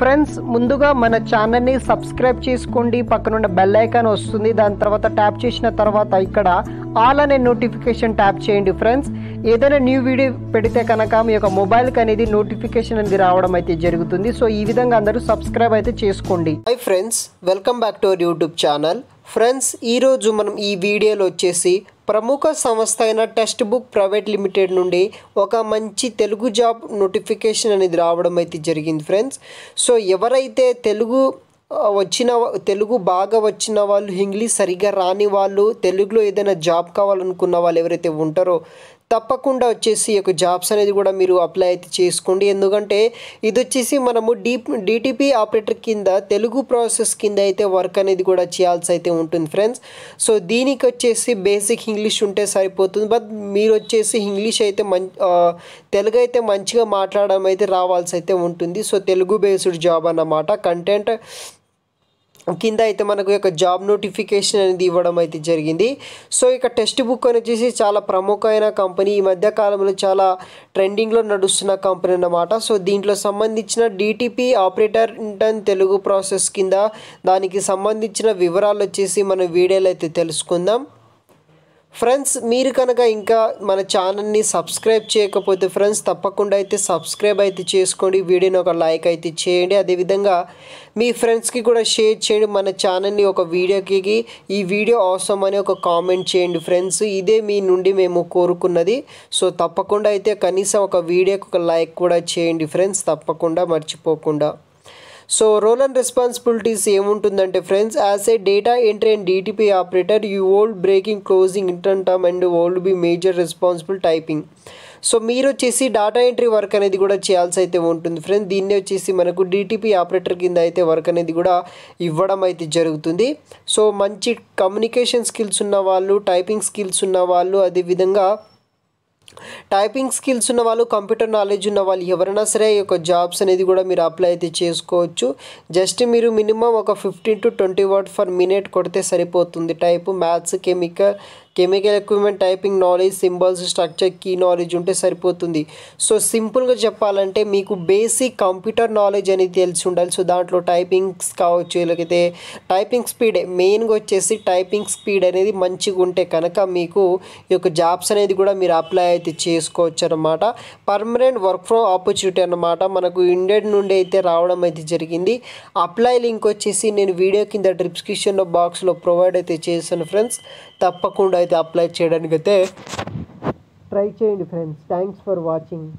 friends ముందుగా మన ఛానల్ని సబ్స్క్రైబ్ చేసుకోండి పక్కనున్న బెల్ ఐకాన్ వస్తుంది దాని తర్వాత ట్యాప్ చేసిన తర్వాత ఇక్కడ ఆల్ అనే నోటిఫికేషన్ ట్యాప్ చేయండి ఫ్రెండ్స్ ఏదైనా న్యూ వీడియో పెడితే కనుక మీ యొక్క మొబైల్కి అనేది నోటిఫికేషన్ అనేది రావడం అయితే జరుగుతుంది సో ఈ విధంగా అందరూ సబ్స్క్రైబ్ అయితే చేసుకోండి hi friends welcome back to our YouTube channel friends ఈరోజు మనం ఈ వీడియోలో వచ్చేసి ప్రముఖ సంస్థ అయిన టెక్స్ట్ బుక్ ప్రైవేట్ లిమిటెడ్ నుండి ఒక మంచి తెలుగు జాబ్ నోటిఫికేషన్ అనేది రావడం అయితే జరిగింది ఫ్రెండ్స్ సో ఎవరైతే తెలుగు వచ్చిన తెలుగు బాగా వచ్చిన వాళ్ళు ఇంగ్లీష్ సరిగా రాని వాళ్ళు తెలుగులో ఏదైనా జాబ్ కావాలనుకున్న వాళ్ళు ఎవరైతే ఉంటారో తప్పకుండా వచ్చేసి యొక్క జాబ్స్ అనేది కూడా మీరు అప్లై అయితే చేసుకోండి ఎందుకంటే ఇది వచ్చేసి మనము డీ డిటిపి ఆపరేటర్ కింద తెలుగు ప్రాసెస్ కింద అయితే వర్క్ అనేది కూడా చేయాల్సి అయితే ఉంటుంది ఫ్రెండ్స్ సో దీనికి వచ్చేసి బేసిక్ ఇంగ్లీష్ ఉంటే సరిపోతుంది బట్ మీరు వచ్చేసి ఇంగ్లీష్ అయితే మం తెలుగు అయితే మంచిగా మాట్లాడడం అయితే రావాల్సి అయితే ఉంటుంది సో తెలుగు బేస్డ్ జాబ్ అన్నమాట కంటెంట్ కింద అయితే మనకు యొక్క జాబ్ నోటిఫికేషన్ అనేది ఇవ్వడం అయితే జరిగింది సో ఇక టెక్స్ట్ బుక్ అని వచ్చేసి చాలా ప్రముఖమైన కంపెనీ ఈ మధ్య కాలంలో చాలా ట్రెండింగ్లో నడుస్తున్న కంపెనీ అన్నమాట సో దీంట్లో సంబంధించిన DTP operator intern Telugu process కింద దానికి సంబంధించిన వివరాలు వచ్చేసి మనం వీడియోలో అయితే తెలుసుకుందాం ఫ్రెండ్స్ మీరు కనుక ఇంకా మన ఛానల్ని సబ్స్క్రైబ్ చేయకపోతే ఫ్రెండ్స్ తప్పకుండా అయితే సబ్స్క్రైబ్ అయితే చేసుకోండి వీడియోని ఒక లైక్ అయితే చేయండి అదేవిధంగా మీ ఫ్రెండ్స్కి కూడా షేర్ చేయండి మన ఛానల్ని ఒక వీడియోకి ఈ వీడియో అవసరం అని ఒక కామెంట్ చేయండి ఫ్రెండ్స్ ఇదే మీ నుండి మేము కోరుకున్నది సో తప్పకుండా అయితే కనీసం ఒక వీడియోకి ఒక లైక్ కూడా చేయండి ఫ్రెండ్స్ తప్పకుండా మర్చిపోకుండా సో రోల్ అండ్ రెస్పాన్సిబిలిటీస్ ఏముంటుందంటే friends as a data entry and DTP operator you old breaking closing intern term and old B major responsible typing so మీరు వచ్చేసి డేటా ఎంట్రీ వర్క్ అనేది కూడా చేయాల్సి అయితే ఉంటుంది ఫ్రెండ్స్ దీన్ని వచ్చేసి మనకు డిటిపి ఆపరేటర్ కింద అయితే వర్క్ అనేది కూడా ఇవ్వడం అయితే జరుగుతుంది సో మంచి కమ్యూనికేషన్ స్కిల్స్ ఉన్న వాళ్ళు టైపింగ్ స్కిల్స్ ఉన్న వాళ్ళు అదేవిధంగా టైపింగ్ స్కిల్స్ ఉన్న వాళ్ళు కంప్యూటర్ నాలెడ్జ్ ఉన్న వాళ్ళు ఎవరైనా సరే ఈ యొక్క జాబ్స్ అనేది కూడా మీరు అప్లై అయితే చేసుకోవచ్చు జస్ట్ మీరు మినిమం ఒక fifteen to twenty word for minute కొడితే సరిపోతుంది type maths chemical chemical equipment typing knowledge symbols structure key knowledge ఉంటే సరిపోతుంది సో సింపుల్గా చెప్పాలంటే మీకు బేసిక్ కంప్యూటర్ నాలెడ్జ్ అనేది తెలిసి ఉండాలి సో దాంట్లో టైపింగ్స్ కావచ్చు లేకపోతే టైపింగ్ స్పీడ్ మెయిన్గా వచ్చేసి టైపింగ్ స్పీడ్ అనేది మంచిగా ఉంటే కనుక మీకు ఈ యొక్క జాబ్స్ అనేది కూడా మీరు అప్లై అయితే చేసుకోవచ్చు అనమాట పర్మనెంట్ వర్క్ ఫ్రమ్ ఆపర్చునిటీ అనమాట మనకు ఇండియన్ నుండి అయితే రావడం అయితే జరిగింది అప్లై లింక్ వచ్చేసి నేను వీడియో కింద డిస్క్రిప్షన్లో బాక్స్లో ప్రొవైడ్ అయితే చేశాను ఫ్రెండ్స్ తప్పకుండా అయితే అప్లై చేయడానికైతే ట్రై చేయండి ఫ్రెండ్స్ థ్యాంక్స్ ఫర్ వాచింగ్